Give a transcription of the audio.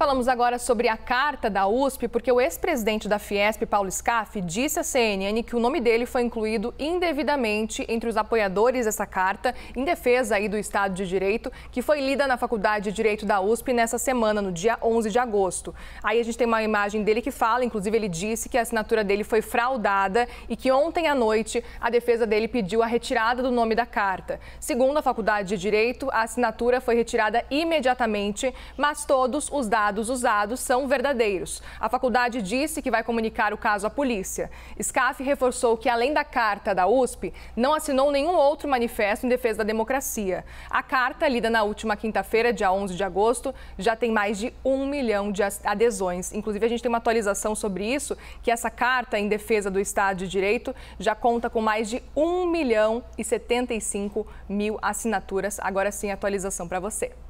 Falamos agora sobre a carta da USP, porque o ex-presidente da Fiesp, Paulo Scaff, disse à CNN que o nome dele foi incluído indevidamente entre os apoiadores dessa carta, em defesa aí do Estado de Direito, que foi lida na Faculdade de Direito da USP nessa semana, no dia 11 de agosto. Aí a gente tem uma imagem dele que fala, inclusive ele disse que a assinatura dele foi fraudada e que ontem à noite a defesa dele pediu a retirada do nome da carta. Segundo a Faculdade de Direito, a assinatura foi retirada imediatamente, mas todos os dados dados usados são verdadeiros. A faculdade disse que vai comunicar o caso à polícia. SCAF reforçou que, além da carta da USP, não assinou nenhum outro manifesto em defesa da democracia. A carta, lida na última quinta-feira, dia 11 de agosto, já tem mais de um milhão de adesões. Inclusive, a gente tem uma atualização sobre isso, que essa carta em defesa do Estado de Direito já conta com mais de um milhão e 75 mil assinaturas. Agora sim, atualização para você.